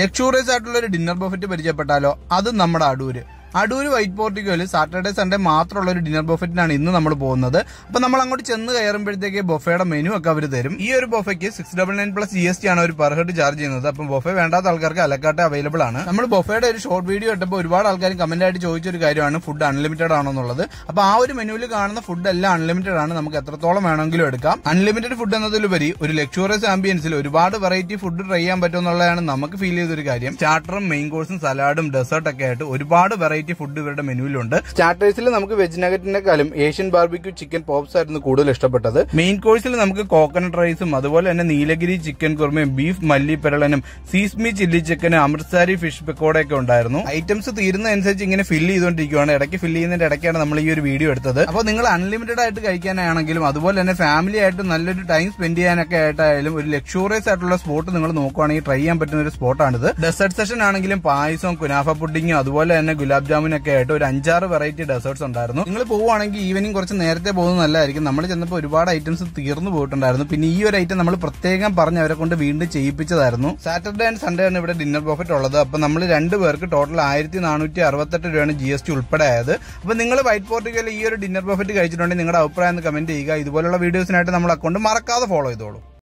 luxurious ആയിട്ടുള്ള ഒരു dinner Buffett പരിചയപ്പെട്ടാലോ അത് നമ്മുടെ അടൂര് അടൂര് വൈറ്റ് പോർട്ടിക്കോയിൽ സാറ്റർഡേ സൺഡേ മാത്രമുള്ള ഒരു ഡിന്നർ ബൊഫറ്റിനാണ് ഇന്ന് നമ്മൾ പോകുന്നത് അപ്പോൾ നമ്മൾ അങ്ങോട്ട് ചെന്ന് കയറുമ്പോഴത്തേക്ക് ബൊഫയുടെ മെനു ഒക്കെ അവർ തരും ഈ ഒരു ബൊഫയ്ക്ക് six double nine plus G S T ആണ് ഒരു പെർ ഹെഡ് ചാർജ് ചെയ്യുന്നത് അപ്പൊ ബൊഫെ വേണ്ടാത്ത ആൾക്കാർക്ക് അലക്കാട്ടെ അവൈലബിൾ ആണ് നമ്മൾ ബൊഫയുടെ ഒരു ഷോർട്ട് വീഡിയോ ഇട്ടപ്പോൾ ഒരുപാട് ആൾക്കാർ കമന്റ് ആയിട്ട് ചോദിച്ചൊരു കാര്യമാണ് ഫുഡ് അൺലിമിറ്റഡ് ആണോ എന്നുള്ളത് അപ്പോൾ ആ ഒരു മെനുവിൽ കാണുന്ന ഫുഡ് എല്ലാം അൺലിമിറ്റഡ് ആണ് നമുക്ക് എത്രത്തോളം വേണമെങ്കിലും എടുക്കാം അൺലിമിറ്റഡ് ഫുഡ് എന്നതിലുപരി ഒരു ലക്ഷറിയസ് ആംബിയൻസിൽ ഒരുപാട് വെറൈറ്റി ഫുഡ് ട്രൈ ചെയ്യാൻ പറ്റുമെന്നുള്ളതാണ് നമുക്ക് ഫീൽ ചെയ്തൊരു കാര്യം സ്റ്റാർട്ടറും മെയിൻ കോഴ്സും സലാഡും ഡെസേർട്ടൊക്കെ ആയിട്ട് ഒരുപാട് വെറൈറ്റി വെറൈറ്റി ഫുഡ് ഇവരുടെ മെനുവിലുണ്ട് സ്റ്റാർട്ടേഴ്സിൽ നമുക്ക് വെജ് നഗറ്റിനെക്കാളും ഏഷ്യൻ ബാർബിക്യൂ ചിക്കൻ പോപ്സ് ആയിരുന്നു കൂടുതൽ ഇഷ്ടപ്പെട്ടത് മെയിൻ കോഴ്സിൽ നമുക്ക് കോക്കനട്ട് റൈസും അതുപോലെ തന്നെ നീലഗിരി ചിക്കൻ കുർമയും ബീഫ് മല്ലി പെരളനും സീസ്മി ചില്ലി ചിക്കനും അമൃത്സാരി ഫിഷ് പക്കോടയൊക്കെ ഉണ്ടായിരുന്നു ഐറ്റംസ് തീരുന്നതനുസരിച്ച് ഇങ്ങനെ ഫില്ല് ചെയ്തുകൊണ്ടിരിക്കുകയാണ് ഇടയ്ക്ക് ഫില്ല് ചെയ്യുന്നതിന്റെ ഇടയ്ക്കാണ് നമ്മൾ ഈ ഒരു വീഡിയോ എടുത്തത് അപ്പോൾ നിങ്ങൾ അൺലിമിറ്റഡ് ആയിട്ട് കഴിക്കാനാണെങ്കിലും അതുപോലെ തന്നെ ഫാമിലി ആയിട്ട് നല്ലൊരു ടൈം സ്പെൻഡ് ചെയ്യാനൊക്കെ ആയിട്ടായാലും ഒരു ലക്ഷൂറിയസ് ആയിട്ടുള്ള സ്പോട്ട് നിങ്ങൾ നോക്കുകയാണെങ്കിൽ ട്രൈ ചെയ്യാൻ പറ്റുന്ന ഒരു സ്പോട്ടാണിത് ഡെസേർട്ട് സെഷൻ ആണെങ്കിലും പായസവും കുനാഫ പുഡിങ്ങും അതുപോലെ തന്നെ ഗുലാബ് ജാമുനൊക്കെ ആയിട്ട് ഒരു അഞ്ചാറ് വെറൈറ്റി ഡെസേർട്സ് ഉണ്ടായിരുന്നു നിങ്ങൾ പോവുകയാണെങ്കിൽ ഈവനിങ് കുറച്ച് നേരത്തെ പോകുന്നത് നല്ലതായിരിക്കും നമ്മൾ ചെന്നപ്പോൾ ഒരുപാട് ഐറ്റംസ് തീർന്നു പോയിട്ടുണ്ടായിരുന്നു പിന്നെ ഈ ഒരു ഐറ്റം നമ്മൾ പ്രത്യേകം പറഞ്ഞ് അവരെ കൊണ്ട് വീണ്ടും ചെയ്യിപ്പിച്ചതായിരുന്നു സാറ്റർഡേ ആൻഡ് സൺഡേ ആണ് ഇവിടെ ഡിന്നർ പ്രോഫിറ്റ് ഉള്ളത് അപ്പോൾ നമ്മൾ രണ്ട് പേർക്ക് ടോട്ടൽ ആയിരത്തി നാനൂറ്റി അറുപത്തെട്ട് രൂപയാണ് ജി എസ് ടി ഉൾപ്പെടെ ആയത് അപ്പോൾ നിങ്ങൾ വൈറ്റ് പോർട്ടുകയിൽ ഈ ഒരു ഡിന്നർ പ്രോഫിറ്റ് കഴിച്ചിട്ടുണ്ടെങ്കിൽ നിങ്ങളുടെ അഭിപ്രായം കമന്റ് ചെയ്യുക ഇതുപോലുള്ള വീഡിയോസിനായിട്ട് നമ്മൾ അക്കൗണ്ട് മറക്കാതെ ഫോളോ ചെയ്തോളൂ